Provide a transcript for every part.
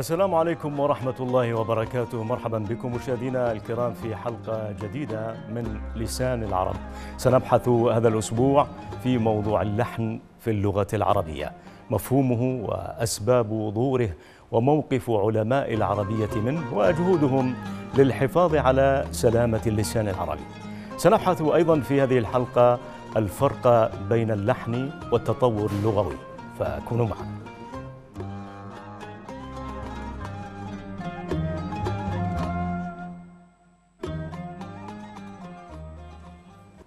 السلام عليكم ورحمة الله وبركاته مرحبا بكم مشاهدينا الكرام في حلقة جديدة من لسان العرب سنبحث هذا الأسبوع في موضوع اللحن في اللغة العربية مفهومه وأسباب ظهوره وموقف علماء العربية منه وجهودهم للحفاظ على سلامة اللسان العربي سنبحث أيضا في هذه الحلقة الفرق بين اللحن والتطور اللغوي فكونوا معنا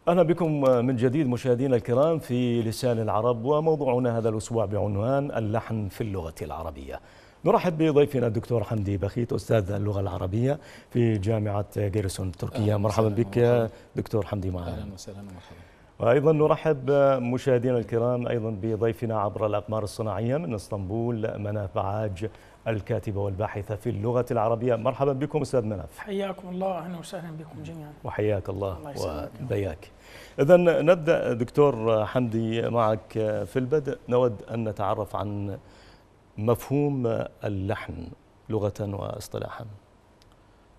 أهلا بكم من جديد مشاهدينا الكرام في لسان العرب وموضوعنا هذا الأسبوع بعنوان اللحن في اللغة العربية نرحب بضيفنا الدكتور حمدي بخيت أستاذ اللغة العربية في جامعة جيرسون التركية مرحبا بك دكتور حمدي معنا أهلا وسهلا مرحبا وأيضا نرحب مشاهدينا الكرام أيضا بضيفنا عبر الأقمار الصناعية من اسطنبول مناف عاج الكاتبة والباحثة في اللغة العربية مرحبا بكم أستاذ مناف حياكم الله أهلا وسهلا بكم جميعا وحياك الله, الله وبياك إذا نبدأ دكتور حمدي معك في البدء نود أن نتعرف عن مفهوم اللحن لغة واصطلاحا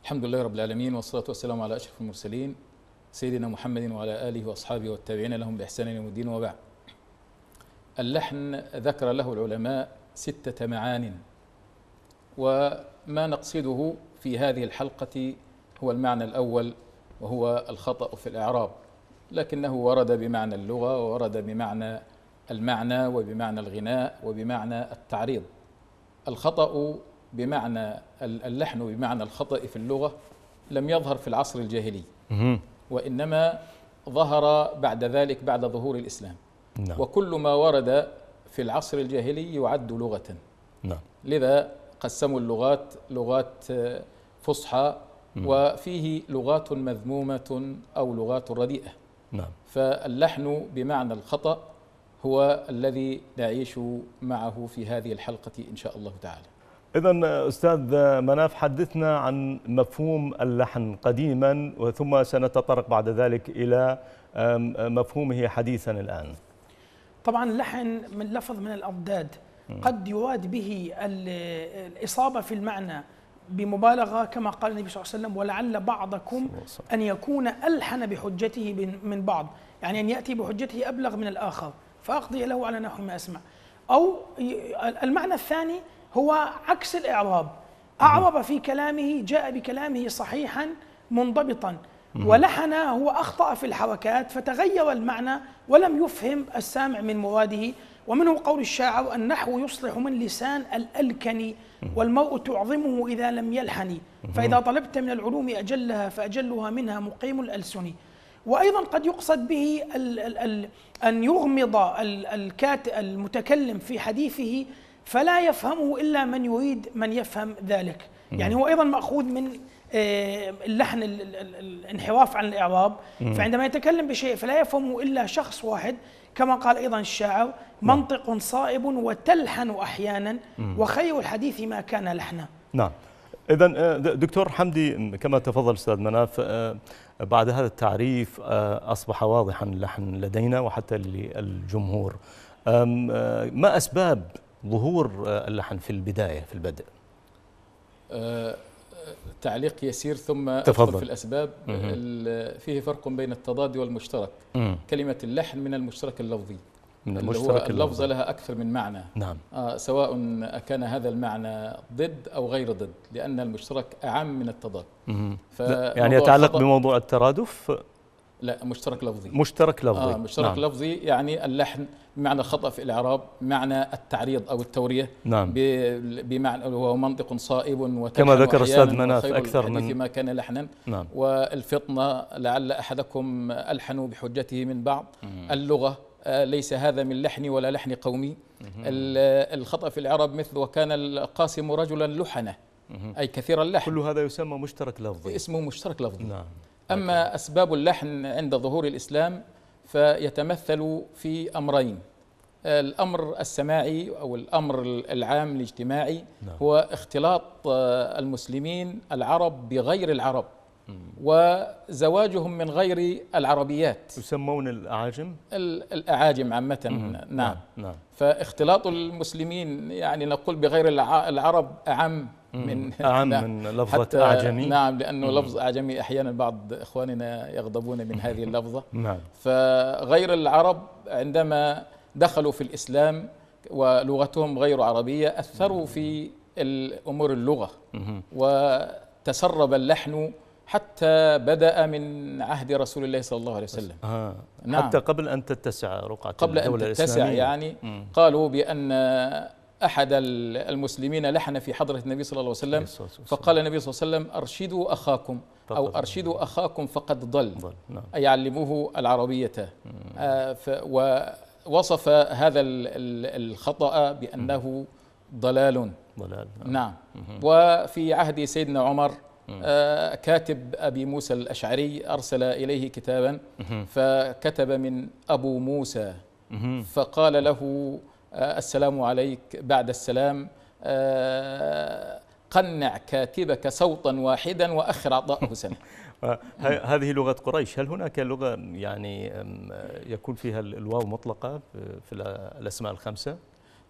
الحمد لله رب العالمين والصلاة والسلام على أشرف المرسلين سيدنا محمد وعلى آله وأصحابه والتابعين لهم بإحسان إلى الدين وبعد اللحن ذكر له العلماء ستة معان وما نقصده في هذه الحلقة هو المعنى الأول وهو الخطأ في الإعراب لكنه ورد بمعنى اللغة وورد بمعنى المعنى وبمعنى الغناء وبمعنى التعريض الخطأ بمعنى اللحن بمعنى الخطأ في اللغة لم يظهر في العصر الجاهلي وإنما ظهر بعد ذلك بعد ظهور الإسلام نعم. وكل ما ورد في العصر الجاهلي يعد لغة نعم. لذا قسموا اللغات لغات آه، فصحى وفيه لغات مذمومة أو لغات رديئة نعم. فاللحن بمعنى الخطأ هو الذي نعيش معه في هذه الحلقة إن شاء الله تعالى إذا آه، أستاذ آه، مناف حدثنا عن مفهوم اللحن قديما وثم سنتطرق بعد ذلك إلى مفهومه حديثا الآن طبعا اللحن من لفظ من الأضداد قد يراد به الإصابة في المعنى بمبالغة كما قال النبي صلى الله عليه وسلم ولعل بعضكم أن يكون ألحن بحجته من بعض يعني أن يأتي بحجته أبلغ من الآخر فأقضي له على نحو ما أسمع أو المعنى الثاني هو عكس الإعراب أعرب في كلامه جاء بكلامه صحيحا منضبطا ولحن هو أخطأ في الحركات فتغير المعنى ولم يفهم السامع من مراده ومنه قول الشاعر النحو يصلح من لسان الألكن والمرء تعظمه إذا لم يلحن فإذا طلبت من العلوم أجلها فأجلها منها مقيم الألسن وأيضا قد يقصد به الـ الـ الـ أن يغمض المتكلم في حديثه فلا يفهمه إلا من يريد من يفهم ذلك يعني هو أيضا مأخوذ من آه، اللحن الانحراف عن الإعراب فعندما يتكلم بشيء فلا يفهمه إلا شخص واحد كما قال أيضا الشاعر نعم. منطق صائب وتلحن أحيانا وخير الحديث ما كان لحنا نعم إذا آه، دكتور حمدي كما تفضل أستاذ مناف آه، بعد هذا التعريف آه، أصبح واضحا اللحن لدينا وحتى للجمهور ما أسباب ظهور اللحن في البداية في البدء؟ تعليق يسير ثم تفضل في الأسباب فيه فرق بين التضاد والمشترك مم. كلمة اللحن من المشترك اللفظي من المشترك اللفظ لها أكثر من معنى نعم آه سواء كان هذا المعنى ضد أو غير ضد لأن المشترك أعم من التضاد يعني يتعلق بموضوع الترادف لا مشترك لفظي مشترك لفظي آه مشترك نعم. لفظي يعني اللحن بمعنى الخطا في الاعراب معنى التعريض او التوريه نعم بمعنى وهو منطق صائب كما ذكر استاذ مناف اكثر من ما كان لحنا نعم والفطنه لعل احدكم الحنوا بحجته من بعض مم. اللغه آه، ليس هذا من لحني ولا لحن قومي الخطا في الاعراب مثل وكان القاسم رجلا لحنه اي كثير اللحن كل هذا يسمى مشترك لفظي اسمه مشترك لفظي نعم أما أسباب اللحن عند ظهور الإسلام فيتمثل في أمرين الأمر السماعي أو الأمر العام الاجتماعي نعم. هو اختلاط آه، المسلمين العرب بغير العرب وزواجهم من غير العربيات يسمون الأعاجم؟ الأعاجم عامة نعم. نعم. نعم فاختلاط المسلمين يعني نقول بغير العرب أعم من أعم من لفظة أعجمي نعم لأنه مم. لفظ أعجمي أحيانا بعض إخواننا يغضبون من هذه اللفظة نعم فغير العرب عندما دخلوا في الإسلام ولغتهم غير عربية أثروا في أمور اللغة وتسرب اللحن حتى بدأ من عهد رسول الله صلى الله عليه وسلم آه. نعم. حتى قبل أن تتسع رقعة قبل الدولة أن تتسع الإسلامية. يعني مم. قالوا بأن أحد المسلمين لحن في حضرة النبي صلى الله عليه وسلم فقال النبي صلى الله عليه وسلم أرشدوا أخاكم أو أرشدوا أخاكم فقد ضل أي نعم. علموه العربية آه، ووصف هذا الخطأ بأنه ضلال ضلال نعم, نعم. وفي عهد سيدنا عمر آه، كاتب أبي موسى الأشعري أرسل إليه كتابا فكتب من أبو موسى فقال له آه، السلام عليك بعد السلام آه، قنع كاتبك صوتا واحدا واخر عطاءه سنه هذه لغة قريش هل هناك لغة يعني يكون فيها الواو مطلقة آه، في الأسماء الخمسة؟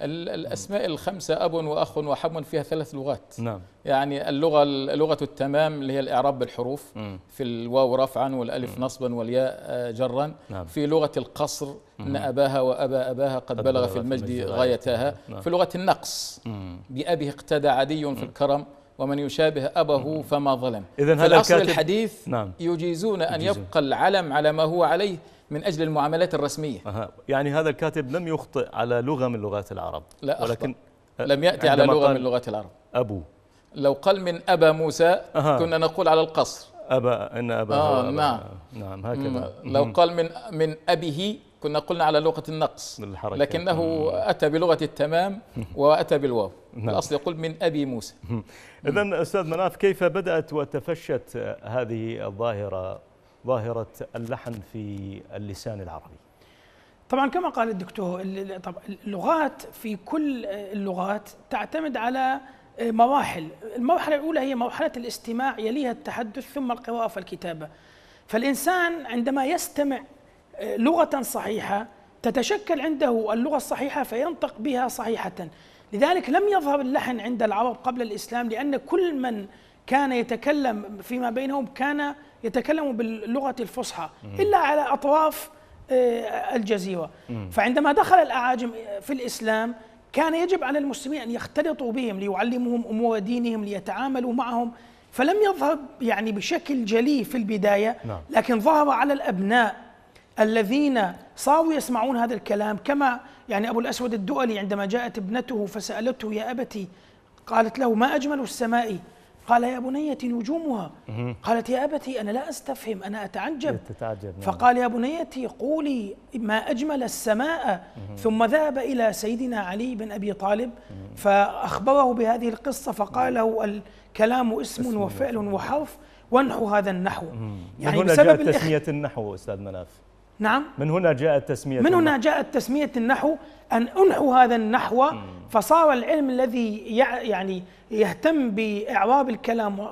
الأسماء الخمسة أب وأخ وحم فيها ثلاث لغات نعم. يعني اللغة لغة التمام اللي هي الإعراب بالحروف م. في الواو رفعا والألف م. نصبا والياء آه، جرا نعم. في لغة القصر إن أباها وأبا أباها قد, قد بلغ في المجد غايتها نعم. في لغة النقص م. بأبه اقتدى عدي في الكرم ومن يشابه أبه فما ظلم إذن هذا الحديث نعم. يجيزون أن يبقى العلم على ما هو عليه من أجل المعاملات الرسمية أه. يعني هذا الكاتب لم يخطئ على لغة من لغات العرب لا ولكن آه، لم يأتي على لغة من لغات العرب أبو لو قال من أبا موسى أه. كنا نقول على القصر أبا إن أبا آه أبا نعم نعم هكذا لو قال من من أبه كنا قلنا على لغة النقص بالحركة. لكنه أتى بلغة التمام وأتى بالواو نعم. الأصل يقول من أبي موسى إذا أستاذ مناف كيف بدأت وتفشت هذه الظاهرة ظاهرة اللحن في اللسان العربي طبعا كما قال الدكتور اللغات في كل اللغات تعتمد على مراحل المرحلة الأولى هي مرحلة الاستماع يليها التحدث ثم القراءة فالكتابة فالإنسان عندما يستمع آه، لغة صحيحة تتشكل عنده اللغة الصحيحة فينطق بها صحيحة لذلك لم يظهر اللحن عند العرب قبل الإسلام لأن كل من كان يتكلم فيما بينهم كان يتكلموا باللغه الفصحى الا على اطراف آه، الجزيره فعندما دخل الاعاجم في الاسلام كان يجب على المسلمين ان يختلطوا بهم ليعلموهم امور دينهم ليتعاملوا معهم فلم يظهر يعني بشكل جلي في البدايه نعم. لكن ظهر على الابناء الذين صاروا يسمعون هذا الكلام كما يعني ابو الاسود الدؤلي عندما جاءت ابنته فسالته يا ابتي قالت له ما اجمل السماء قال يا بنيتي نجومها قالت يا أبتي أنا لا أستفهم أنا أتعجب تتعجب نعم. فقال يا بنيتي قولي ما أجمل السماء ثم ذهب إلى سيدنا علي بن أبي طالب فأخبره بهذه القصة فقال له الكلام اسم وفعل وحرف وانحو هذا النحو يعني بسبب تسمية النحو أستاذ مناف نعم من هنا جاءت تسمية من هنا جاءت تسمية النحو أن أنحو هذا النحو فصار العلم الذي يعني يهتم بإعراب الكلام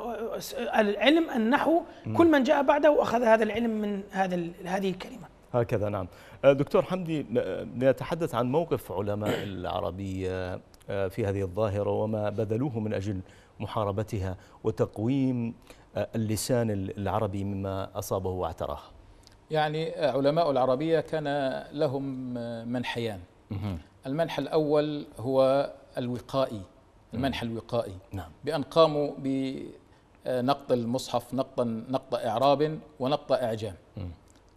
العلم النحو كل من جاء بعده أخذ هذا العلم من هذا هذه الكلمة هكذا نعم دكتور حمدي نتحدث عن موقف علماء العربية في هذه الظاهرة وما بذلوه من أجل محاربتها وتقويم اللسان العربي مما أصابه واعتراه يعني علماء العربية كان لهم منحيان المنح الأول هو الوقائي المنح الوقائي نعم. بأن قاموا بنقط المصحف نقطا نقط إعراب ونقط إعجام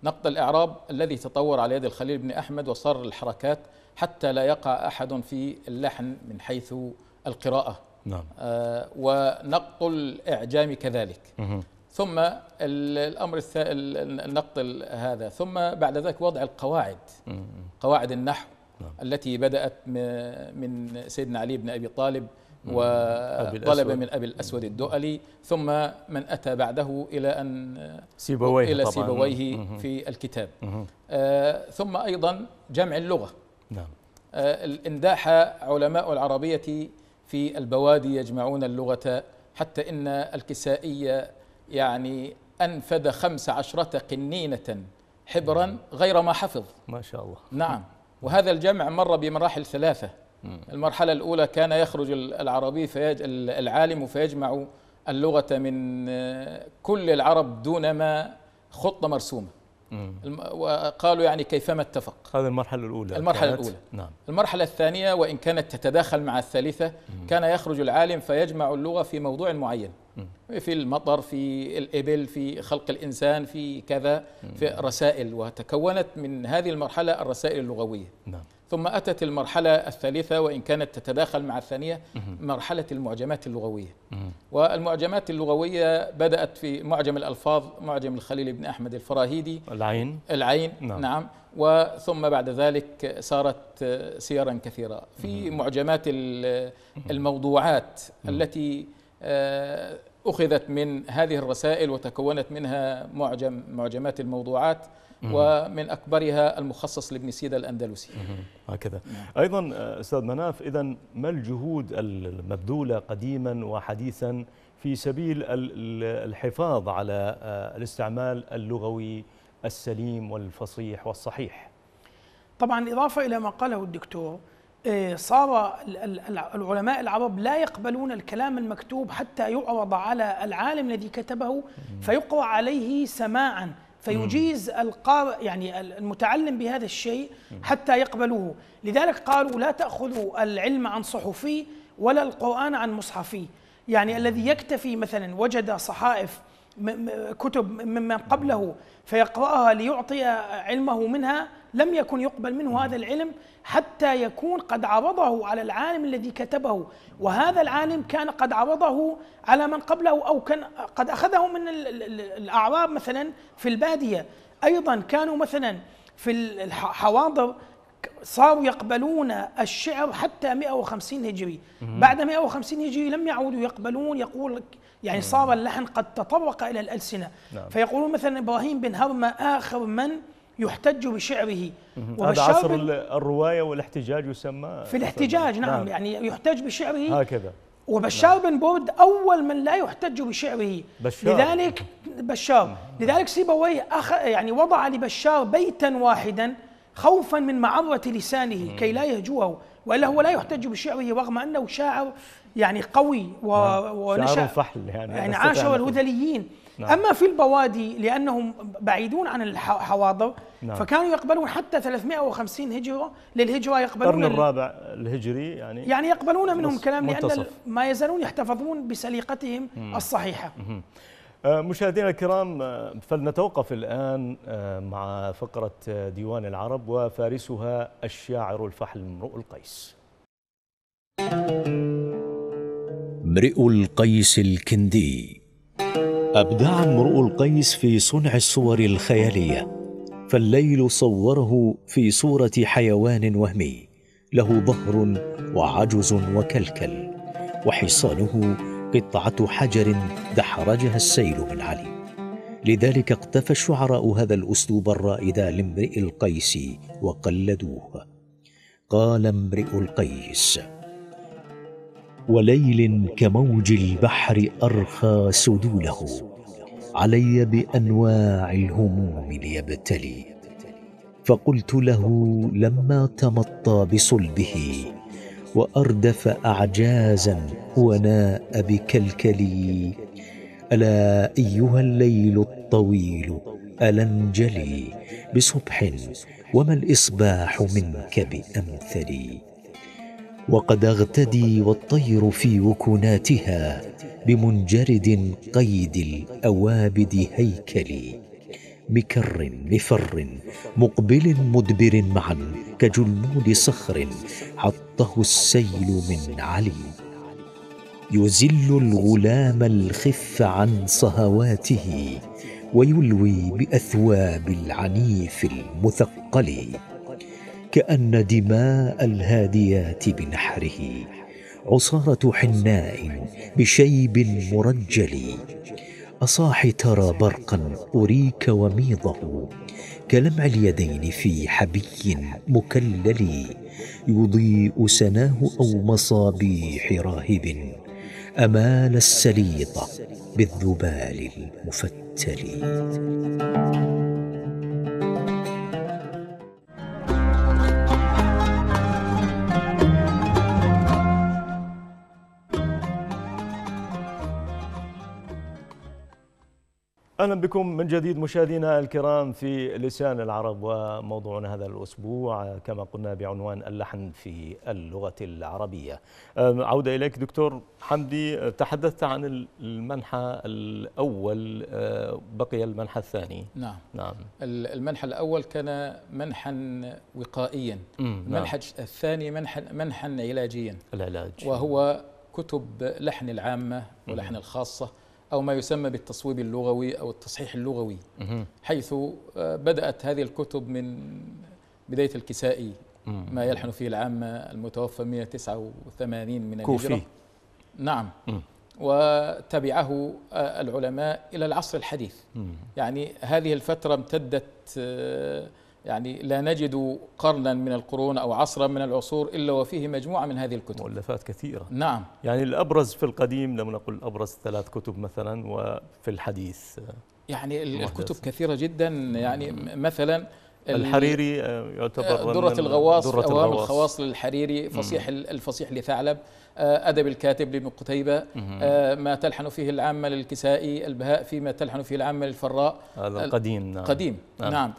نقط الإعراب الذي تطور على يد الخليل بن أحمد وصار الحركات حتى لا يقع أحد في اللحن من حيث القراءة نعم. آه ونقط الإعجام كذلك مه. ثم الامر النقط هذا ثم بعد ذلك وضع القواعد قواعد النحو نعم. التي بدات من سيدنا علي بن ابي طالب وطلب من ابي الاسود الدؤلي ثم من اتى بعده الى ان سيبويه الى سيبويه طبعاً. في الكتاب آه ثم ايضا جمع اللغه نعم آه انداح علماء العربيه في البوادي يجمعون اللغه حتى ان الكسائيه يعني أنفذ خمس عشرة قنينة حبرا نعم. غير ما حفظ ما شاء الله نعم وهذا الجمع مر بمراحل ثلاثة المرحلة الأولى كان يخرج العربي فيج العالم فيجمع اللغة من آه، كل العرب دون ما خطة مرسومة وقالوا يعني كيفما اتفق هذه المرحلة الأولى المرحلة الأولى نعم المرحلة الثانية وإن كانت تتداخل مع الثالثة كان يخرج العالم فيجمع اللغة في موضوع معين في المطر في الإبل في خلق الإنسان في كذا في رسائل وتكونت من هذه المرحلة الرسائل اللغوية نعم. ثم أتت المرحلة الثالثة وإن كانت تتداخل مع الثانية مرحلة المعجمات اللغوية والمعجمات اللغوية بدأت في معجم الألفاظ معجم الخليل بن أحمد الفراهيدي العين العين نعم, نعم وثم بعد ذلك صارت سيرا كثيرة في معجمات الموضوعات التي آه، أخذت من هذه الرسائل وتكونت منها معجم معجمات الموضوعات ومن أكبرها المخصص لابن سيدة الأندلسي هكذا نعم. أيضا آه، أستاذ مناف إذا ما الجهود المبذولة قديما وحديثا في سبيل الحفاظ على آه، الاستعمال اللغوي السليم والفصيح والصحيح طبعا إضافة إلى ما قاله الدكتور إيه، صار العلماء العرب لا يقبلون الكلام المكتوب حتى يعرض على العالم الذي كتبه فيقرأ عليه سماعا فيجيز القارئ يعني المتعلم بهذا الشيء حتى يقبلوه لذلك قالوا لا تأخذوا العلم عن صحفي ولا القرآن عن مصحفي يعني الذي يكتفي مثلا وجد صحائف كتب ممن قبله فيقرأها ليعطي علمه منها لم يكن يقبل منه هذا العلم حتى يكون قد عرضه على العالم الذي كتبه وهذا العالم كان قد عرضه على من قبله أو كان قد أخذه من الأعراب مثلا في البادية أيضا كانوا مثلا في الحواضر صاروا يقبلون الشعر حتى 150 هجري بعد 150 هجري لم يعودوا يقبلون يقول يعني صار اللحن قد تطرق إلى الألسنة نعم. فيقولون مثلا إبراهيم بن هرمة آخر من يحتج بشعره هذا عصر الرواية والاحتجاج يسمى في الاحتجاج نعم, نعم يعني يحتج بشعره هكذا وبشار نعم. بن برد أول من لا يحتج بشعره بشار لذلك بشار لذلك سيبويه أخ يعني وضع لبشار بيتا واحدا خوفا من معرة لسانه كي لا يهجوه وإلا هو لا يحتج بشعره رغم أنه شاعر يعني قوي نعم. ونشأ شاعر فحل يعني, يعني الهذليين نعم. أما في البوادي لأنهم بعيدون عن الحواضر نعم. فكانوا يقبلون حتى 350 هجرة للهجرة يقبلون القرن الرابع الهجري يعني يعني يقبلون منهم كلام منتصف. لأن ما يزالون يحتفظون بسليقتهم مم. الصحيحة مم. آه، مشاهدينا الكرام آه، فلنتوقف الآن آه، مع فقرة ديوان العرب وفارسها الشاعر الفحل امرؤ القيس امرئ القيس الكندي أبدع امرؤ القيس في صنع الصور الخيالية فالليل صوره في صورة حيوان وهمي له ظهر وعجز وكلكل وحصانه قطعة حجر دحرجها السيل من علي لذلك اقتفى الشعراء هذا الأسلوب الرائد لامرئ القيس وقلدوه قال امرئ القيس وليل كموج البحر ارخى سدوله علي بانواع الهموم ليبتلي فقلت له لما تمطى بصلبه واردف اعجازا وناء بكلكلي الا ايها الليل الطويل الا انجلي بصبح وما الاصباح منك بامثلي وقد اغتدي والطير في وكناتها بمنجرد قيد الاوابد هيكلي مكر مفر مقبل مدبر معا كجلمود صخر حطه السيل من علي يزل الغلام الخف عن صهواته ويلوي باثواب العنيف المثقل كأن دماء الهاديات بنحره عصارة حناء بشيب مرجل أصاح ترى برقا أريك وميضه كلمع اليدين في حبي مكلل يضيء سناه أو مصابيح راهب أمال السليط بالذبال المفتل اهلا بكم من جديد مشاهدينا الكرام في لسان العرب وموضوعنا هذا الاسبوع كما قلنا بعنوان اللحن في اللغه العربيه. عوده اليك دكتور حمدي تحدثت عن المنحى الاول أه، بقي المنحى الثاني. نعم نعم المنحى الاول كان منحا وقائيا، المنحى نعم. الثاني منحا منحا علاجيا. العلاج وهو كتب لحن العامه ولحن الخاصه أو ما يسمى بالتصويب اللغوي أو التصحيح اللغوي حيث آه، بدأت هذه الكتب من بداية الكسائي ما يلحن فيه العامة المتوفى 189 من الهجرة كوفي نعم وتبعه آه، العلماء إلى العصر الحديث يعني هذه الفترة امتدت آه، يعني لا نجد قرنا من القرون أو عصرا من العصور إلا وفيه مجموعة من هذه الكتب مؤلفات كثيرة نعم يعني الأبرز في القديم لم نقل أبرز ثلاث كتب مثلا وفي الحديث يعني الكتب كثيرة جدا يعني مثلا الحريري آه، يعتبر آه، درة الغواص درة أوام الغواص. الخواص للحريري فصيح مم. الفصيح لثعلب آه، أدب الكاتب لابن قتيبة ما تلحن فيه العامة للكسائي البهاء فيما تلحن فيه العامة للفراء هذا قديم نعم قديم نعم, نعم.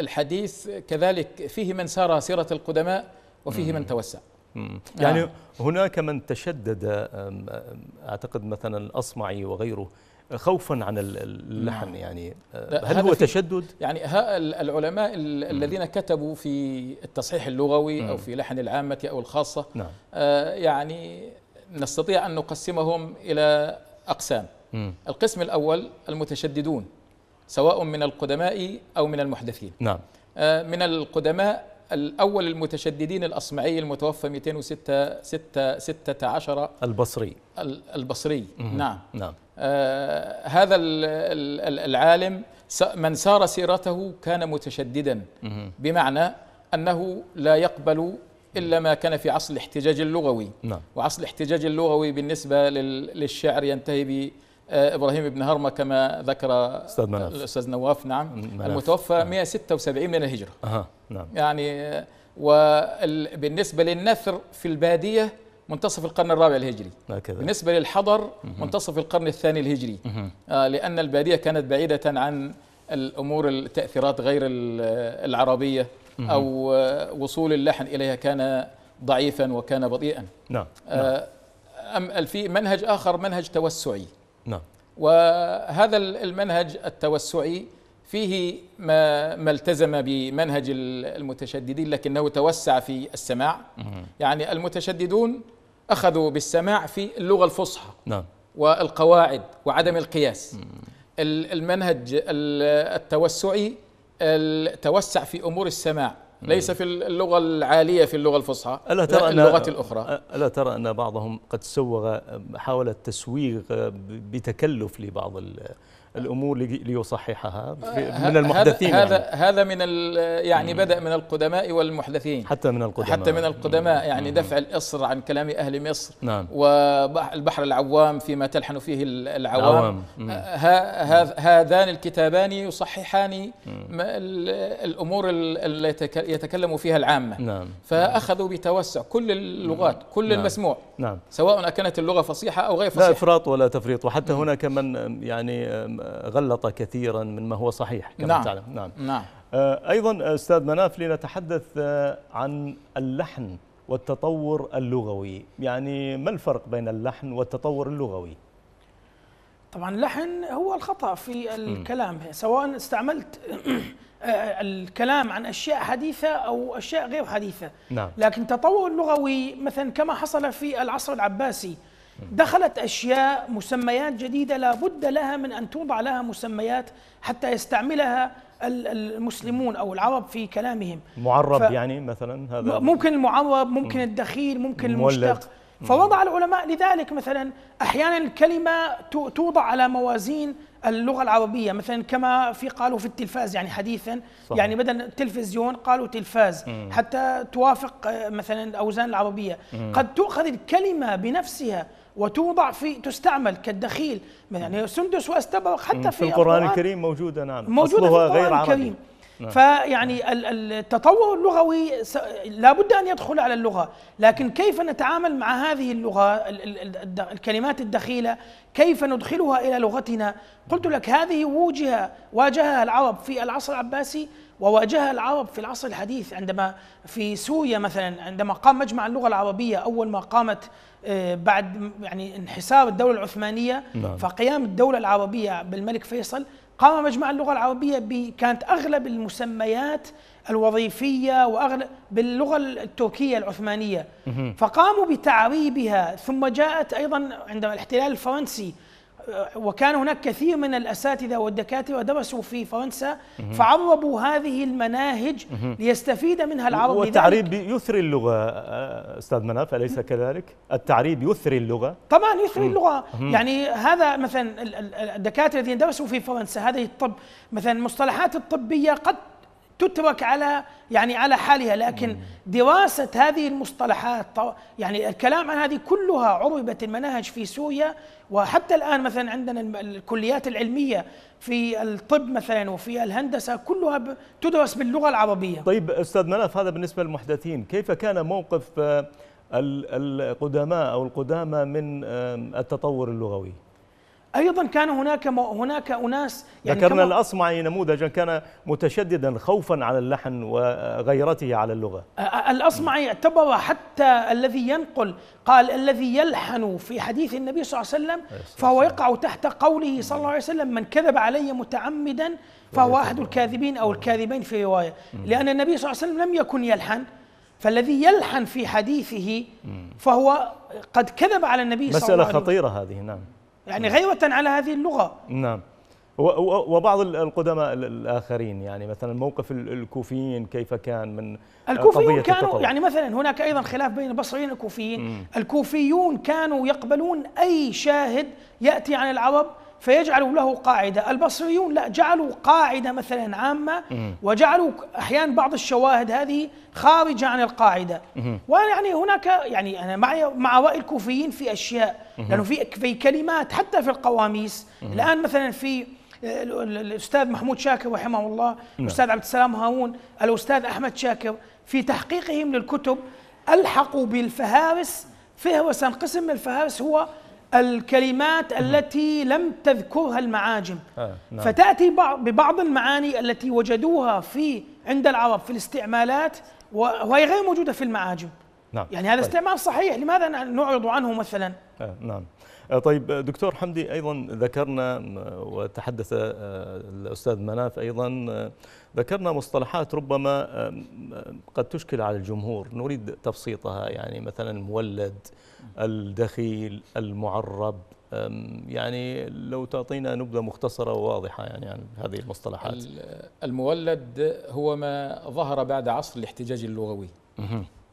الحديث كذلك فيه من سار سيرة القدماء وفيه من توسع نعم. يعني آه. هناك من تشدد أعتقد مثلا الأصمعي وغيره خوفا عن اللحن نعم. يعني أه، هل هو تشدد؟ يعني ها العلماء الذين كتبوا في التصحيح اللغوي أو في لحن العامة أو الخاصة نعم. أه، يعني نستطيع أن نقسمهم إلى أقسام القسم الأول المتشددون سواء من القدماء أو من المحدثين نعم آه، من القدماء الأول المتشددين الأصمعي المتوفى 216 البصري البصري نعم نعم آه هذا العالم من سار سيرته كان متشددا مه. بمعنى أنه لا يقبل إلا ما كان في عصر الاحتجاج اللغوي نعم. وعصر الاحتجاج اللغوي بالنسبة للشعر ينتهي آه، ابراهيم بن هرمه كما ذكر استاذ مناف الاستاذ نواف نعم مناف. المتوفى نعم. 176 من الهجره أه. نعم. يعني آه، وبالنسبه للنثر في الباديه منتصف القرن الرابع الهجري هكذا. بالنسبه للحضر منتصف القرن الثاني الهجري آه لان الباديه كانت بعيده عن الامور التاثيرات غير العربيه او آه، وصول اللحن اليها كان ضعيفا وكان بطيئا نعم, نعم. آه في منهج اخر منهج توسعي نعم وهذا المنهج التوسعي فيه ما, ما التزم بمنهج المتشددين لكنه توسع في السماع يعني المتشددون أخذوا بالسماع في اللغة الفصحى نعم والقواعد وعدم القياس المنهج التوسعي توسع في أمور السماع ليس في اللغة العالية في اللغة الفصحى ألا ترى أن اللغة الأخرى ألا ترى أن بعضهم قد سوغ حاول التسويغ بتكلف لبعض الامور ليصححها آه، من المحدثين هذا يعني. هذا من يعني بدا من القدماء والمحدثين حتى من القدماء حتى من القدماء يعني دفع الاصر عن كلام اهل مصر نعم والبحر العوام فيما تلحن فيه العوام آه، هذان الكتابان يصححان الامور التي يتكلم فيها العامه نعم فاخذوا بتوسع كل اللغات نعم. كل نعم المسموع نعم سواء كانت اللغه فصيحه او غير فصيحه لا افراط ولا تفريط وحتى هناك من يعني غلط كثيرا من ما هو صحيح كما نعم تعلم نعم, نعم. آه، أيضا أستاذ مناف لنتحدث آه، عن اللحن والتطور اللغوي يعني ما الفرق بين اللحن والتطور اللغوي طبعا اللحن هو الخطأ في الكلام سواء استعملت آه، الكلام عن أشياء حديثة أو أشياء غير حديثة نعم. لكن تطور لغوي مثلا كما حصل في العصر العباسي دخلت أشياء مسميات جديدة لا بد لها من أن توضع لها مسميات حتى يستعملها المسلمون أو العرب في كلامهم معرب ف... يعني مثلا هذا ممكن المعرب ممكن الدخيل ممكن المشتق فوضع العلماء لذلك مثلا احيانا الكلمه توضع على موازين اللغه العربيه مثلا كما في قالوا في التلفاز يعني حديثا صح. يعني بدل التلفزيون قالوا تلفاز مم. حتى توافق آه، مثلا الاوزان العربيه مم. قد تؤخذ الكلمه بنفسها وتوضع في تستعمل كالدخيل يعني سندس واستبرق حتى في, في القرآن الكريم موجودة نعم موجودة في القرآن غير عربي. الكريم نعم. فيعني نعم. التطور اللغوي لابد ان يدخل على اللغه، لكن كيف نتعامل مع هذه اللغه الكلمات الدخيله، كيف ندخلها الى لغتنا؟ قلت لك هذه وجهه واجهها العرب في العصر العباسي وواجهها العرب في العصر الحديث عندما في سوريا مثلا عندما قام مجمع اللغة العربية أول ما قامت آه، بعد يعني انحسار الدولة العثمانية نعم. فقيام الدولة العربية بالملك فيصل قام مجمع اللغة العربية ب كانت أغلب المسميات الوظيفية وأغلب باللغة التركية العثمانية فقاموا بتعريبها ثم جاءت أيضا عندما الاحتلال الفرنسي وكان هناك كثير من الاساتذه والدكاتره درسوا في فرنسا فعربوا هذه المناهج ليستفيد منها العرب والتعريب يثري اللغه استاذ مناف اليس كذلك؟ التعريب يثري اللغه طبعا يثري اللغه يعني هذا مثلا الدكاتره الذين درسوا في فرنسا هذه الطب مثلا المصطلحات الطبيه قد تترك على يعني على حالها لكن دراسة هذه المصطلحات يعني الكلام عن هذه كلها عربت المناهج في سوريا وحتى الآن مثلا عندنا الكليات العلمية في الطب مثلا وفي الهندسة كلها تدرس باللغة العربية طيب أستاذ مناف هذا بالنسبة للمحدثين كيف كان موقف آه، القدماء أو القدامى من آه، التطور اللغوي؟ ايضا كان هناك هناك اناس يعني ذكرنا الاصمعي نموذجا كان متشددا خوفا على اللحن وغيرته على اللغه الاصمعي اعتبر حتى الذي ينقل قال الذي يلحن في حديث النبي صلى الله عليه وسلم إيه، فهو يقع تحت قوله صلى الله عليه وسلم من كذب علي متعمدا فهو احد الكاذبين او الكاذبين في روايه لان النبي صلى الله عليه وسلم لم يكن يلحن فالذي يلحن في حديثه فهو قد كذب على النبي صلى الله عليه وسلم مساله خطيره هذه نعم يعني نعم. غيوة على هذه اللغة نعم وبعض القدماء الاخرين يعني مثلا موقف الكوفيين كيف كان من آه، الكوفيون كانوا التطور. يعني مثلا هناك ايضا خلاف بين البصريين والكوفيين الكوفيون كانوا يقبلون اي شاهد ياتي عن العرب فيجعلوا له قاعدة البصريون لا جعلوا قاعدة مثلا عامة وجعلوا أحيانا بعض الشواهد هذه خارجة عن القاعدة ويعني هناك يعني أنا معي مع رأي الكوفيين في أشياء لأنه في في كلمات حتى في القواميس الآن مثلا في آه، الاستاذ محمود شاكر رحمه الله الاستاذ نعم. عبد السلام هاون الاستاذ احمد شاكر في تحقيقهم للكتب الحقوا بالفهارس فهرسا قسم من الفهارس هو الكلمات التي لم تذكرها المعاجم آه، نعم. فتأتي ببعض المعاني التي وجدوها في عند العرب في الاستعمالات وهي غير موجودة في المعاجم نعم يعني هذا طيب. استعمال صحيح لماذا نعرض عنه مثلا آه، نعم آه، طيب دكتور حمدي ايضا ذكرنا وتحدث آه، الاستاذ مناف ايضا ذكرنا مصطلحات ربما قد تشكل على الجمهور نريد تبسيطها يعني مثلا المولد الدخيل المعرب يعني لو تعطينا نبذه مختصره وواضحه يعني عن هذه المصطلحات المولد هو ما ظهر بعد عصر الاحتجاج اللغوي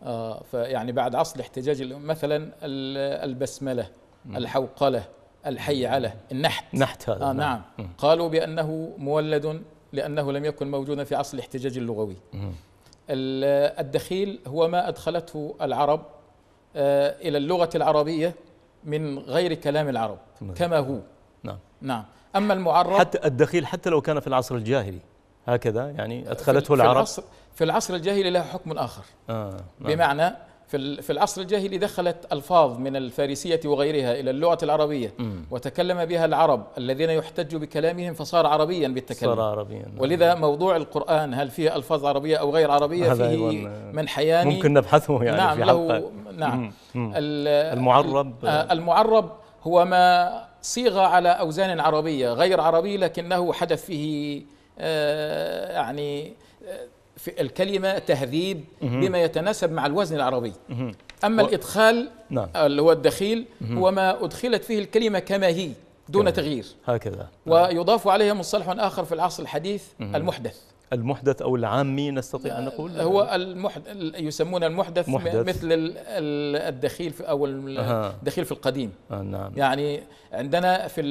آه فيعني بعد عصر الاحتجاج مثلا البسمله الحوقله الحي على النحت نحت هذا آه نعم, نعم. قالوا بأنه مولد لأنه لم يكن موجودا في عصر الاحتجاج اللغوي الدخيل هو ما أدخلته العرب آه، إلى اللغة العربية من غير كلام العرب كما هو نعم نعم أما المعرب حتى الدخيل حتى لو كان في العصر الجاهلي هكذا يعني أدخلته العرب في العصر في العصر الجاهلي لها حكم آخر آه. نعم. بمعنى في في العصر الجاهلي دخلت الفاظ من الفارسيه وغيرها الى اللغه العربيه م. وتكلم بها العرب الذين يحتج بكلامهم فصار عربيا بالتكلم صار عربيا نعم. ولذا موضوع القران هل فيه الفاظ عربيه او غير عربيه هذا فيه من حياني ممكن نبحثه يعني نعم في حلقه نعم مم. المعرب آه، المعرب هو ما صيغ على اوزان عربيه غير عربي لكنه حدث فيه آه، يعني في الكلمة تهذيب بما يتناسب مع الوزن العربي أما و... الإدخال نعم. اللي هو الدخيل هو ما أدخلت فيه الكلمة كما هي دون تغيير هكذا ويضاف عليها مصطلح آخر في العصر الحديث المحدث المحدث او العامي نستطيع ان نقول هو المحدث يسمون المحدث محدث. مثل الدخيل في او الدخيل في القديم آه نعم. يعني عندنا في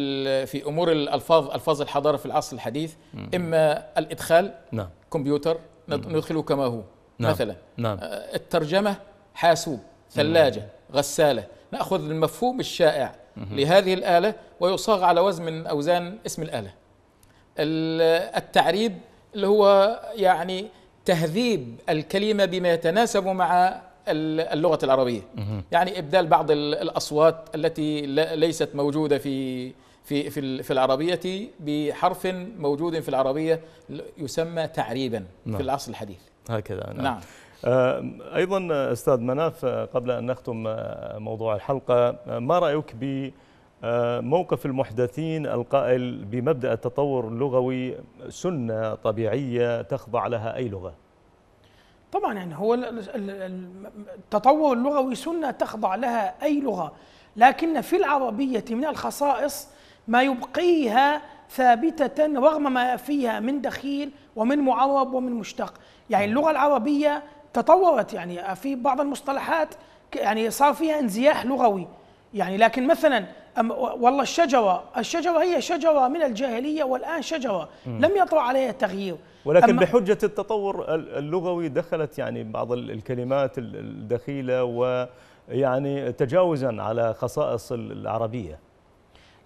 في امور الالفاظ الفاظ الحضاره في العصر الحديث اما الادخال نعم. كمبيوتر نعم. ندخله كما هو نعم. مثلا نعم. آه، الترجمة حاسوب ثلاجة مم. نعم. غسالة نأخذ المفهوم الشائع مم. لهذه الآلة ويصاغ على وزن من أوزان اسم الآلة التعريب اللي هو يعني تهذيب الكلمة بما يتناسب مع اللغة العربية مم. يعني إبدال بعض الأصوات التي ليست موجودة في في في في العربية بحرف موجود في العربية يسمى تعريبا نعم. في العصر الحديث هكذا نعم, نعم. آه، أيضا أستاذ مناف آه، قبل أن نختم آه، موضوع الحلقة ما رأيك بموقف المحدثين القائل بمبدأ التطور اللغوي سنة طبيعية تخضع لها أي لغة طبعا يعني هو التطور اللغوي سنة تخضع لها أي لغة لكن في العربية من الخصائص ما يبقيها ثابتة رغم ما فيها من دخيل ومن معرب ومن مشتق يعني اللغة العربية تطورت يعني في بعض المصطلحات يعني صار فيها انزياح لغوي يعني لكن مثلا والله الشجرة الشجرة هي شجرة من الجاهلية والآن شجرة لم يطرأ عليها تغيير ولكن بحجة التطور اللغوي دخلت يعني بعض الكلمات الدخيلة ويعني تجاوزا على خصائص العربية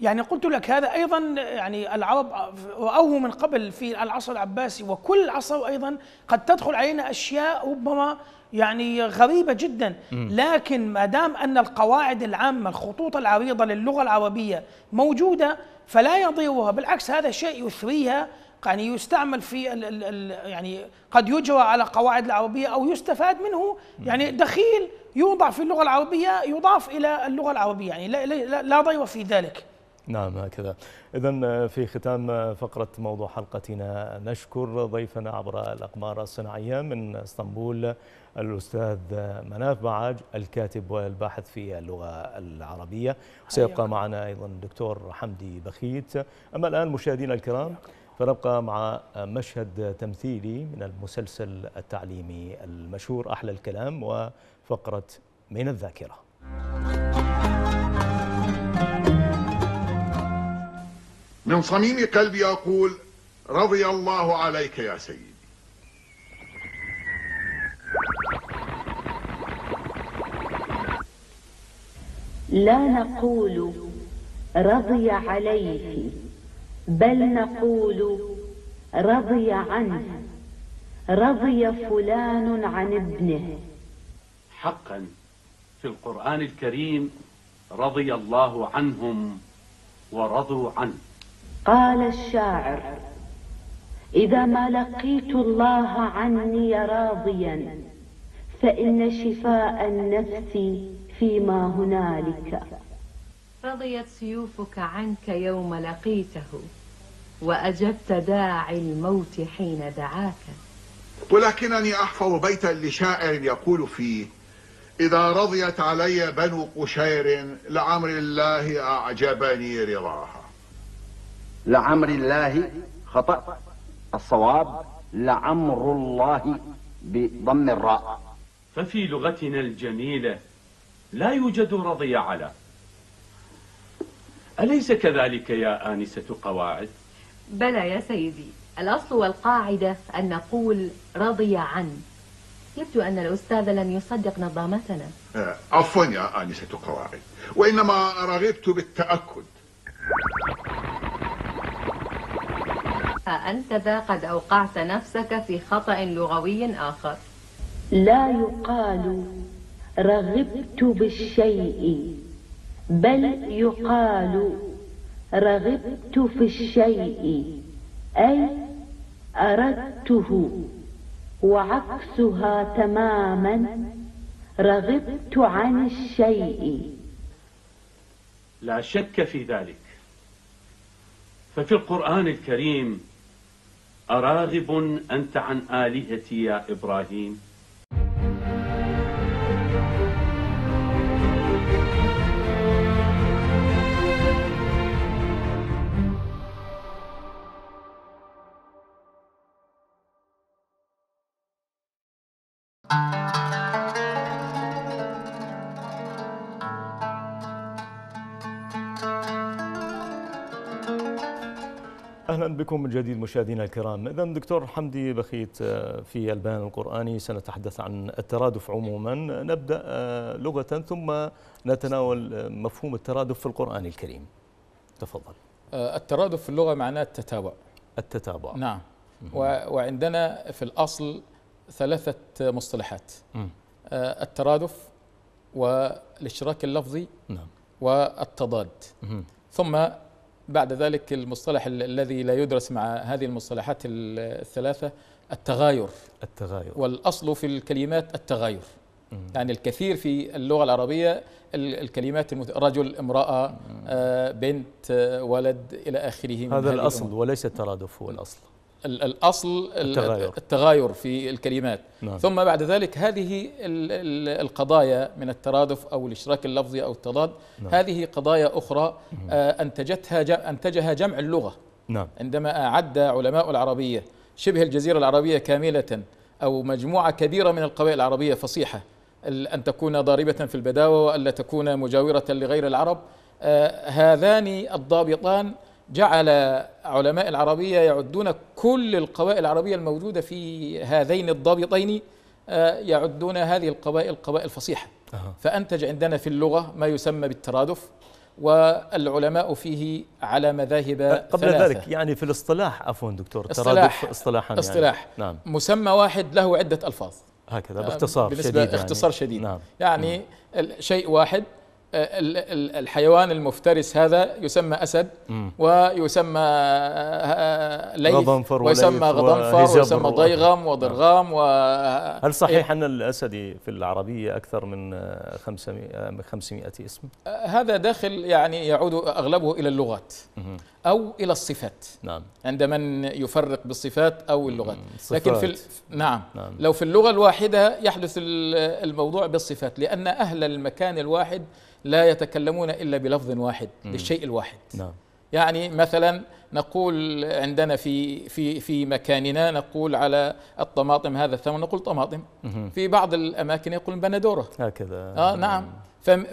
يعني قلت لك هذا ايضا يعني العرب راوه من قبل في العصر العباسي وكل عصر ايضا قد تدخل علينا اشياء ربما يعني غريبة جدا لكن ما دام أن القواعد العامة الخطوط العريضة للغة العربية موجودة فلا يضيرها بالعكس هذا شيء يثريها يعني يستعمل في الـ الـ الـ يعني قد يجرى على قواعد العربية أو يستفاد منه يعني دخيل يوضع في اللغة العربية يضاف إلى اللغة العربية يعني لا, لا ضير في ذلك نعم هكذا إذا آه، في ختام آه، فقرة موضوع حلقتنا نشكر ضيفنا عبر الأقمار الصناعية من اسطنبول الأستاذ آه، مناف بعاج الكاتب والباحث في اللغة العربية سيبقى معنا أيضا الدكتور حمدي بخيت أما الآن مشاهدينا الكرام فنبقى مع مشهد تمثيلي من المسلسل التعليمي المشهور أحلى الكلام وفقرة من الذاكرة من صميم قلبي أقول رضي الله عليك يا سيدي لا نقول رضي عليك بل نقول رضي عنه رضي فلان عن ابنه حقا في القرآن الكريم رضي الله عنهم ورضوا عنه قال الشاعر إذا ما لقيت الله عني راضيا فإن شفاء النفس فيما هنالك رضيت سيوفك عنك يوم لقيته وأجبت داعي الموت حين دعاك ولكنني أحفظ بيتا لشاعر يقول فيه إذا رضيت علي بنو قشير لعمر الله أعجبني رضاها لعمر الله خطأ الصواب لعمر الله بضم الراء ففي لغتنا الجميلة لا يوجد رضي على أليس كذلك يا آنسة قواعد؟ بلى يا سيدي الأصل والقاعدة أن نقول رضي عن يبدو أن الأستاذ لم يصدق نظامتنا آه، عفوا يا آنسة قواعد وإنما رغبت بالتأكد فأنت ذا قد أوقعت نفسك في خطأ لغوي آخر لا يقال رغبت بالشيء بل يقال رغبت في الشيء أي أردته وعكسها تماما رغبت عن الشيء لا شك في ذلك ففي القرآن الكريم أراغب أنت عن آلهتي يا إبراهيم بكم من جديد مشاهدينا الكرام إذا دكتور حمدي بخيت آه، في البيان القرآني سنتحدث عن الترادف عموما نبدأ آه، لغة ثم نتناول آه، مفهوم الترادف في القرآن الكريم تفضل الترادف في اللغة معناه التتابع التتابع نعم وعندنا في الأصل ثلاثة مصطلحات الترادف والاشتراك اللفظي نعم والتضاد ثم بعد ذلك المصطلح الذي لا يدرس مع هذه المصطلحات الثلاثة التغاير التغاير والأصل في الكلمات التغاير يعني الكثير في اللغة العربية الكلمات المت... رجل امرأة آه، بنت آه، ولد إلى آخره هذا الأصل وليس الترادف هو الأصل الأصل التغاير, التغاير في الكلمات نعم. ثم بعد ذلك هذه القضايا من الترادف أو الاشتراك اللفظي أو التضاد نعم. هذه قضايا أخرى آه، أنتجتها أنتجها جمع اللغة نعم. عندما أعد علماء العربية شبه الجزيرة العربية كاملة أو مجموعة كبيرة من القبائل العربية فصيحة أن تكون ضاربة في البداوة وألا تكون مجاورة لغير العرب آه، هذان الضابطان جعل علماء العربية يعدون كل القبائل العربية الموجودة في هذين الضابطين آه، يعدون هذه القبائل قبائل فصيحة فأنتج عندنا في اللغة ما يسمى بالترادف والعلماء فيه على مذاهب أه، قبل ثلاثة. ذلك يعني في الاصطلاح عفوا دكتور اصطلاح ترادف اصطلاحا يعني. اصطلاح نعم مسمى واحد له عدة ألفاظ هكذا آه، باختصار شديد يعني. باختصار يعني. شديد نعم. يعني نعم. شيء واحد الحيوان المفترس هذا يسمى أسد ويسمى آه، ليث غضنفر ويسمى غضنفر ويسمى ضيغم نعم. وضرغام و هل صحيح إيه. أن الأسد في العربية أكثر من 500 آه، آه، اسم؟ هذا داخل يعني يعود أغلبه إلى اللغات أو إلى الصفات نعم عند من يفرق بالصفات أو اللغات صفات. لكن في ال... نعم. نعم لو في اللغة الواحدة يحدث الموضوع بالصفات لأن أهل المكان الواحد لا يتكلمون إلا بلفظ واحد للشيء الواحد نعم. يعني مثلا نقول عندنا في في في مكاننا نقول على الطماطم هذا الثمن نقول طماطم في بعض الاماكن يقول بندوره هكذا اه نعم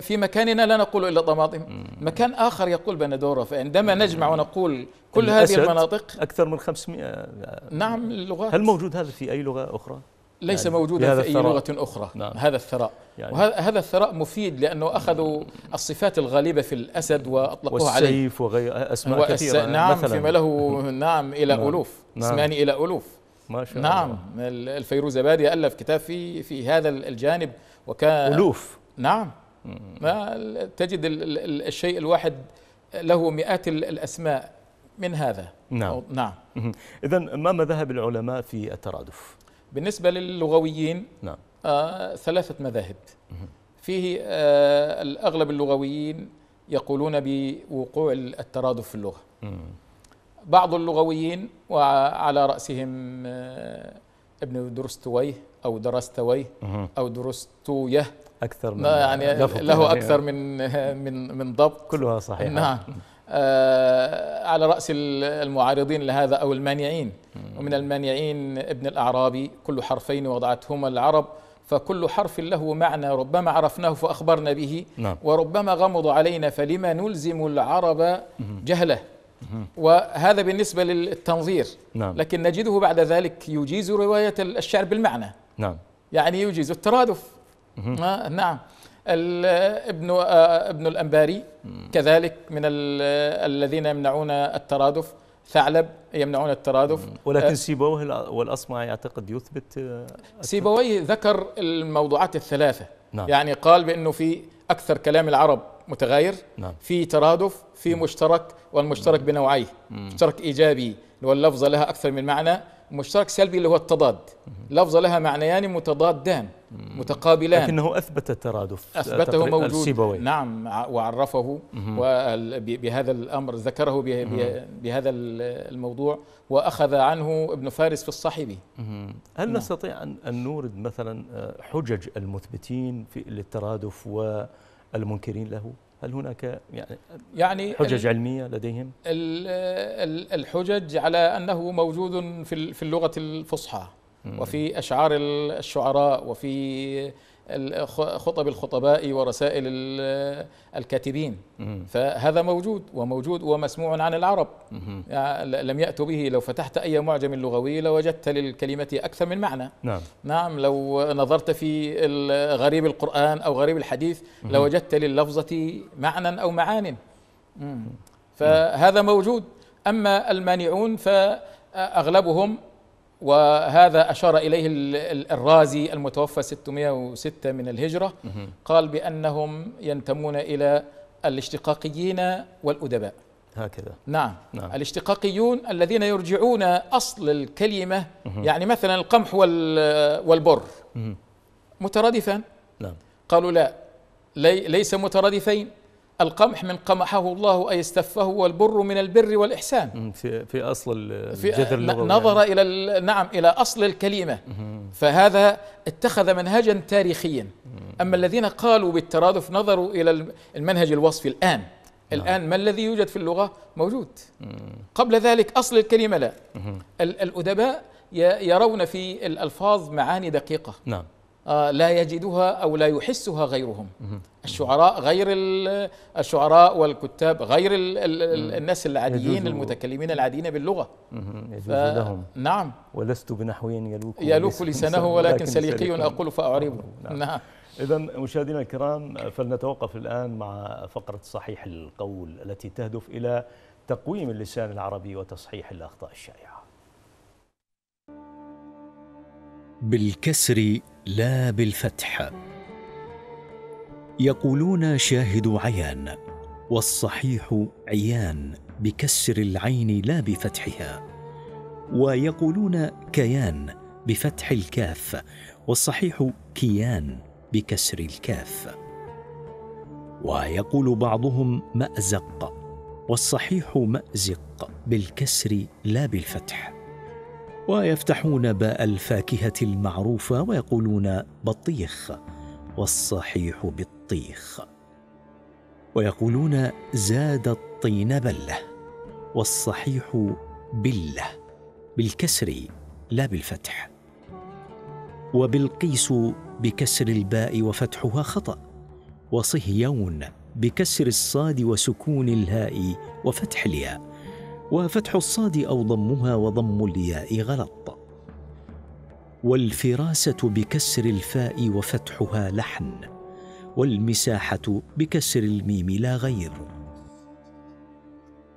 في مكاننا لا نقول الا طماطم مكان اخر يقول بندوره فعندما نجمع ونقول كل هذه المناطق اكثر من 500 نعم اللغات هل موجود هذا في اي لغه اخرى ليس يعني موجودا في أي لغة أخرى نعم. هذا الثراء يعني وهذا الثراء مفيد لأنه أخذوا الصفات الغالبة في الأسد وأطلقوها عليه والسيف وغير أسماء والس... كثيرة نعم مثلا. فيما له نعم إلى نعم. ألوف نعم. إلى ألوف ما شاء نعم الله. الفيروزبادي ألف كتاب في في هذا الجانب وكان ألوف نعم ما تجد الشيء الواحد له مئات الأسماء من هذا نعم نعم إذا ما مذهب العلماء في الترادف بالنسبة للغويين نعم. آه ثلاثة مذاهب فيه آه الأغلب اللغويين يقولون بوقوع الترادف في اللغة بعض اللغويين وعلى رأسهم آه ابن درستويه أو درستويه أو درستويه أكثر من يعني له أكثر من من من ضبط كلها صحيحة نعم آه على رأس المعارضين لهذا أو المانعين ومن المانعين ابن الأعرابي كل حرفين وضعتهما العرب فكل حرف له معنى ربما عرفناه فأخبرنا به نعم. وربما غمض علينا فلما نلزم العرب جهله وهذا بالنسبة للتنظير نعم. لكن نجده بعد ذلك يجيز رواية الشعر بالمعنى نعم. يعني يجيز الترادف آه، نعم ابن آه، ابن الانباري كذلك من الذين يمنعون الترادف ثعلب يمنعون الترادف ولكن آه. سيبويه والأصمعي أعتقد يثبت آه، سيبويه ذكر الموضوعات الثلاثة نعم. يعني قال بأنه في أكثر كلام العرب متغاير نعم. في ترادف في مشترك والمشترك بنوعيه مشترك إيجابي واللفظة لها أكثر من معنى مشترك سلبي اللي هو التضاد لفظة لها معنيان متضادان متقابلان لكنه أثبت الترادف أثبته موجود السيبوي. نعم وعرفه بهذا الأمر ذكره بهذا الموضوع وأخذ عنه ابن فارس في الصحيبي هل نعم. نستطيع أن نورد مثلا آه، حجج المثبتين في للترادف والمنكرين له؟ هل هناك يعني, يعني حجج علمية لديهم؟ الحجج على أنه موجود في اللغة الفصحى وفي أشعار الشعراء وفي خطب الخطباء ورسائل الكاتبين فهذا موجود وموجود ومسموع عن العرب يعني لم يأتوا به لو فتحت أي معجم لغوي لوجدت للكلمة أكثر من معنى نعم, نعم لو نظرت في غريب القرآن أو غريب الحديث لوجدت للفظة معنى أو معان فهذا موجود أما المانعون فأغلبهم وهذا أشار إليه الرازي المتوفى 606 من الهجرة قال بأنهم ينتمون إلى الاشتقاقيين والأدباء هكذا نعم. نعم الاشتقاقيون الذين يرجعون أصل الكلمة يعني مثلا القمح والبر مترادفان نعم قالوا لا لي ليس مترادفين القمح من قمحه الله أي استفه والبر من البر والإحسان في, في أصل الجذر اللغوي نظر يعني. إلى نعم إلى أصل الكلمة فهذا اتخذ منهجا تاريخيا أما الذين قالوا بالترادف نظروا إلى المنهج الوصفي الآن نعم. الآن ما الذي يوجد في اللغة موجود قبل ذلك أصل الكلمة لا الأدباء يرون في الألفاظ معاني دقيقة نعم آه، لا يجدها أو لا يحسها غيرهم الشعراء غير الشعراء والكتاب غير الناس العاديين المتكلمين العاديين باللغة يجوز لهم نعم ولست بنحوي يلوك يلوك لسانه ولكن سليقي أقول فأعربه نعم, نعم. إذا مشاهدينا الكرام فلنتوقف الآن مع فقرة صحيح القول التي تهدف إلى تقويم اللسان العربي وتصحيح الأخطاء الشائعة بالكسر لا بالفتح يقولون شاهد عيان والصحيح عيان بكسر العين لا بفتحها ويقولون كيان بفتح الكاف والصحيح كيان بكسر الكاف ويقول بعضهم مازق والصحيح مازق بالكسر لا بالفتح ويفتحون باء الفاكهة المعروفة ويقولون بطيخ والصحيح بالطيخ ويقولون زاد الطين بله والصحيح بله بالكسر لا بالفتح وبلقيس بكسر الباء وفتحها خطأ وصهيون بكسر الصاد وسكون الهاء وفتح الياء وفتح الصاد او ضمها وضم الياء غلط والفراسه بكسر الفاء وفتحها لحن والمساحه بكسر الميم لا غير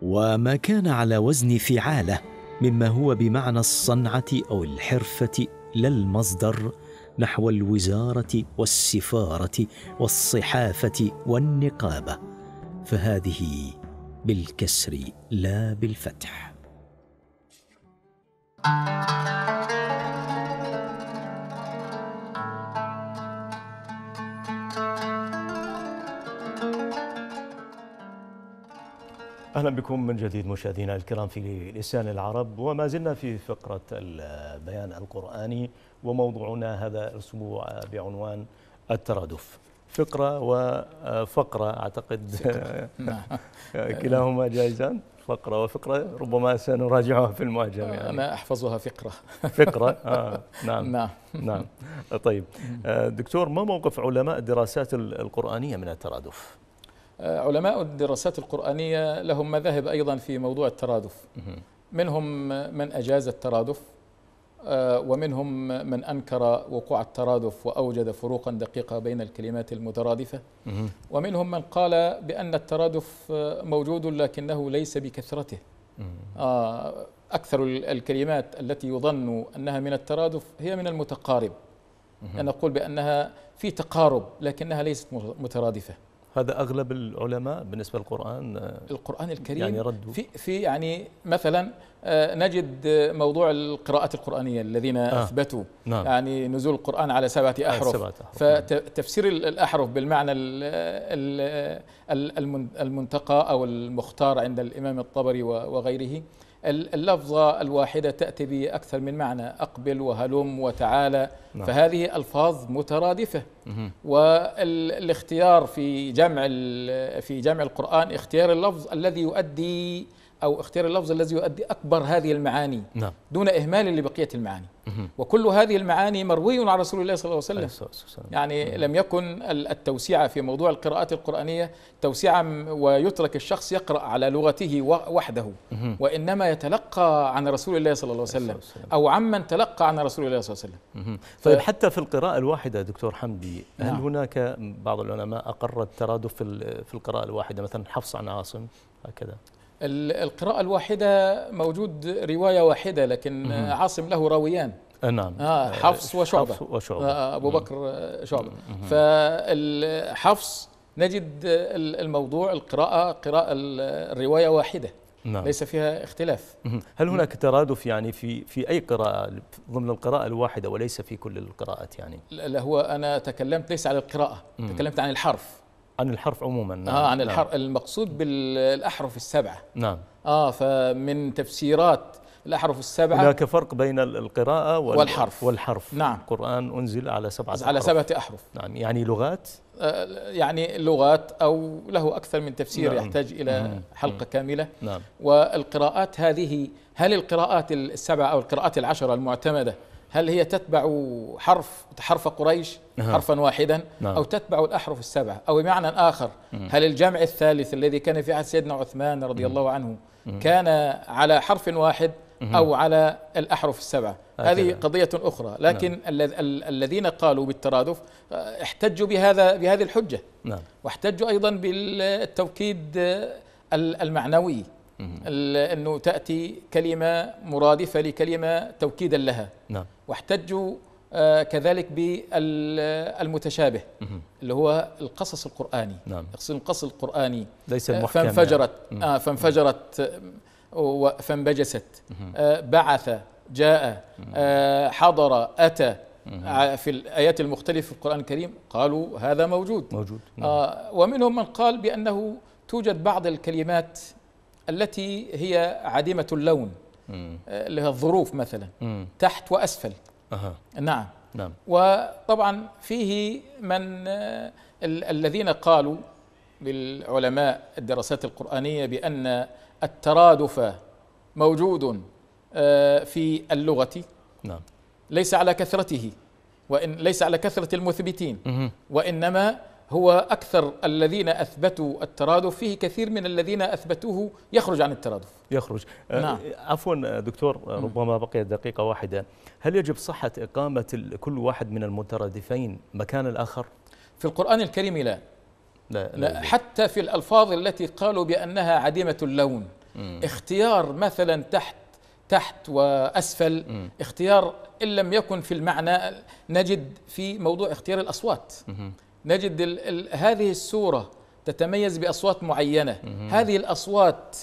وما كان على وزن فعاله مما هو بمعنى الصنعه او الحرفه لا المصدر نحو الوزاره والسفاره والصحافه والنقابه فهذه بالكسر لا بالفتح اهلا بكم من جديد مشاهدينا الكرام في لسان العرب وما زلنا في فقره البيان القراني وموضوعنا هذا الاسبوع بعنوان الترادف. فقرة وفقرة أعتقد نعم. كلاهما جائزان فقرة وفقرة ربما سنراجعها في المعجم يعني. أنا أحفظها فقرة فقرة آه نعم نعم نعم طيب آه، دكتور ما موقف علماء الدراسات القرآنية من الترادف؟ آه، علماء الدراسات القرآنية لهم مذاهب أيضا في موضوع الترادف منهم من أجاز الترادف آه، ومنهم من أنكر وقوع الترادف وأوجد فروقا دقيقة بين الكلمات المترادفة ومنهم من قال بأن الترادف موجود لكنه ليس بكثرته آه، أكثر الكلمات التي يظن أنها من الترادف هي من المتقارب أنا أقول بأنها في تقارب لكنها ليست مترادفة هذا اغلب العلماء بالنسبه للقران آه، القران الكريم يعني ردوا في في يعني مثلا آه، نجد موضوع القراءات القرانيه الذين آه اثبتوا نعم يعني نزول القران على سبعه احرف, سبعة أحرف فتفسير الاحرف بالمعنى المنتقى او المختار عند الامام الطبري وغيره اللفظة الواحدة تأتي بأكثر من معنى أقبل وهلم وتعالى نعم. فهذه ألفاظ مترادفة مه. والاختيار في جمع في جمع القرآن اختيار اللفظ الذي يؤدي أو اختيار اللفظ الذي يؤدي أكبر هذه المعاني نعم. دون إهمال لبقية المعاني مه. وكل هذه المعاني مروي عن رسول الله صلى الله عليه وسلم عليه يعني مه. لم يكن التوسعة في موضوع القراءات القرآنية توسعة ويترك الشخص يقرأ على لغته وحده مه. وإنما يتلقى عن رسول الله صلى الله عليه وسلم عليه أو عمن تلقى عن رسول الله صلى الله عليه وسلم طيب ف... حتى في القراءة الواحدة دكتور حمدي هل نعم. هناك بعض العلماء أقر الترادف في القراءة الواحدة مثلا حفص عن عاصم هكذا القراءة الواحدة موجود رواية واحدة لكن عاصم له راويان آه، نعم آه, آه، حفص وشعبة حفص وشعبة آه, آه، أبو بكر شعبة فحفص نجد الموضوع القراءة قراءة الرواية واحدة نعم. ليس فيها اختلاف هل هناك ترادف يعني في في اي قراءه ضمن القراءه الواحده وليس في كل القراءات يعني لا هو انا تكلمت ليس على القراءه مم. تكلمت عن الحرف عن الحرف عموما نعم. آه عن نعم. الحرف نعم. المقصود بالأحرف السبعة نعم آه فمن تفسيرات الأحرف السبعة هناك فرق بين القراءة وال... والحرف والحرف نعم القرآن أنزل على سبعة على أحرف. سبعة أحرف نعم يعني لغات آه، يعني لغات أو له أكثر من تفسير نعم. يحتاج إلى نعم. حلقة كاملة نعم. والقراءات هذه هل القراءات السبعة أو القراءات العشرة المعتمدة هل هي تتبع حرف حرف قريش نعم. حرفا واحدا نعم. أو تتبع الأحرف السبعة أو بمعنى آخر هل الجمع الثالث الذي كان في عهد سيدنا عثمان رضي الله عنه كان على حرف واحد أو على الأحرف السبعة هذه قضية أخرى لكن نعم. الذين قالوا بالترادف آه، احتجوا بهذا بهذه الحجة نعم. واحتجوا أيضا بالتوكيد آه، المعنوي أنه تأتي كلمة مرادفة لكلمة توكيدا لها نعم. واحتجوا آه، كذلك بالمتشابه اللي هو القصص القرآني نعم. القصص القرآني ليس آه، يعني. فانفجرت يعني. آه فانفجرت آه، فانبجست آه بعث جاء آه حضر أتى في الآيات المختلفة في القرآن الكريم قالوا هذا موجود موجود نعم. آه ومنهم من قال بأنه توجد بعض الكلمات التي هي عديمة اللون آه، اللي هي الظروف مثلا مم. تحت وأسفل أه. نعم نعم وطبعا فيه من آه، الذين قالوا للعلماء الدراسات القرآنية بأن الترادف موجود آه، في اللغة نعم ليس على كثرته وإن ليس على كثرة المثبتين وإنما هو أكثر الذين أثبتوا الترادف فيه كثير من الذين أثبتوه يخرج عن الترادف يخرج آه، نعم. عفوا آه، دكتور آه، ربما بقيت دقيقة واحدة هل يجب صحة إقامة كل واحد من المترادفين مكان الآخر؟ في القرآن الكريم لا لا, لا, لا حتى في الألفاظ التي قالوا بأنها عديمة اللون مم. اختيار مثلا تحت تحت وأسفل مم. اختيار إن لم يكن في المعنى نجد في موضوع اختيار الأصوات مم. نجد الـ الـ هذه السورة تتميز بأصوات معينة مم. هذه الأصوات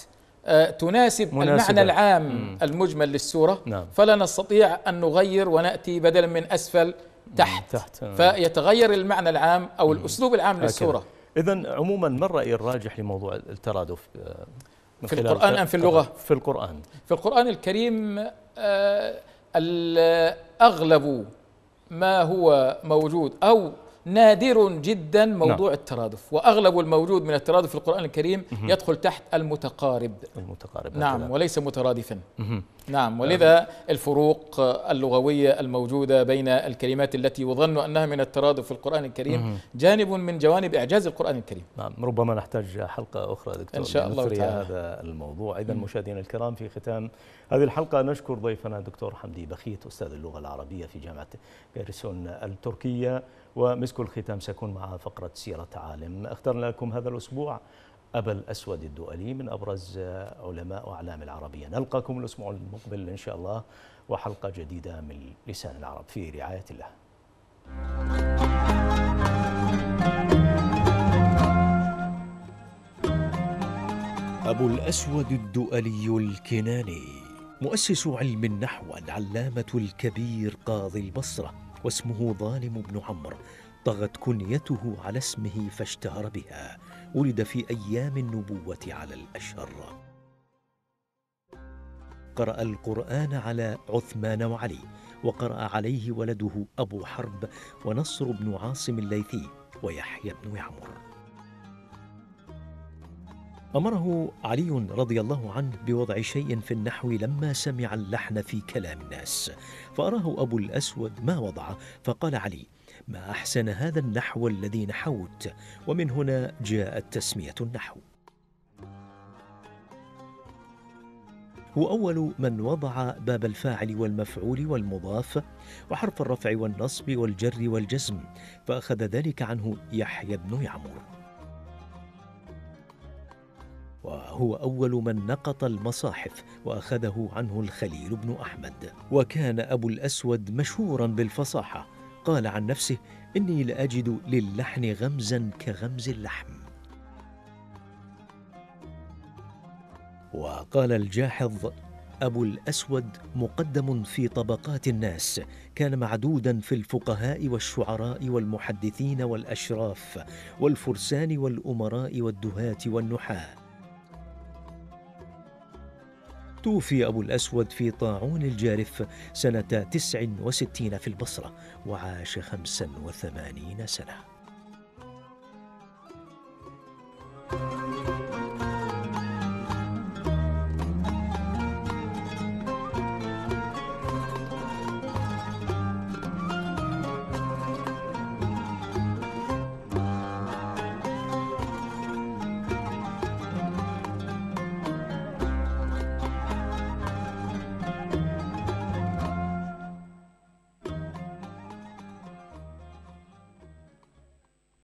آه، تناسب مناسبة. المعنى العام مم. المجمل للسورة نعم. فلا نستطيع أن نغير ونأتي بدلا من أسفل تحت, تحت. آه. فيتغير المعنى العام أو مم. الأسلوب العام للسورة إذا عموما ما الرأي الراجح لموضوع الترادف آه، في القرآن أم في اللغة؟ في القرآن في القرآن الكريم أغلب ما هو موجود أو نادر جدا نعم. موضوع نعم. الترادف وأغلب الموجود من الترادف في القرآن الكريم مه. يدخل تحت المتقارب المتقارب نعم هكذا. وليس مترادفا مه. نعم آه. ولذا مه. الفروق اللغوية الموجودة بين الكلمات التي يظن أنها من الترادف في القرآن الكريم مه. جانب من جوانب إعجاز القرآن الكريم نعم ربما نحتاج حلقة أخرى دكتور إن شاء الله تعالى. هذا الموضوع إذا مشاهدينا الكرام في ختام هذه الحلقة نشكر ضيفنا دكتور حمدي بخيت أستاذ اللغة العربية في جامعة بيرسون التركية ومسك الختام سيكون مع فقرة سيرة عالم اخترنا لكم هذا الأسبوع أبا الأسود الدؤلي من أبرز علماء وأعلام العربية نلقاكم الأسبوع المقبل إن شاء الله وحلقة جديدة من لسان العرب في رعاية الله أبو الأسود الدؤلي الكناني مؤسس علم النحو العلامة الكبير قاضي البصرة واسمه ظالم بن عمرو طغت كنيته على اسمه فاشتهر بها ولد في ايام النبوه على الاشهر قرا القران على عثمان وعلي وقرا عليه ولده ابو حرب ونصر بن عاصم الليثي ويحيى بن يعمر امره علي رضي الله عنه بوضع شيء في النحو لما سمع اللحن في كلام الناس فأراه أبو الأسود ما وضعه فقال علي ما أحسن هذا النحو الذي نحوت ومن هنا جاءت تسمية النحو هو أول من وضع باب الفاعل والمفعول والمضاف وحرف الرفع والنصب والجر والجزم فأخذ ذلك عنه يحيى بن يعمر وهو أول من نقط المصاحف وأخذه عنه الخليل بن أحمد وكان أبو الأسود مشهورا بالفصاحة قال عن نفسه إني لأجد للحن غمزا كغمز اللحم وقال الجاحظ أبو الأسود مقدم في طبقات الناس، كان معدودا في الفقهاء والشعراء والمحدثين والأشراف والفرسان والأمراء والدهاة والنحاة، توفي أبو الأسود في طاعون الجارف سنة وستين في البصرة وعاش وثمانين سنة thank you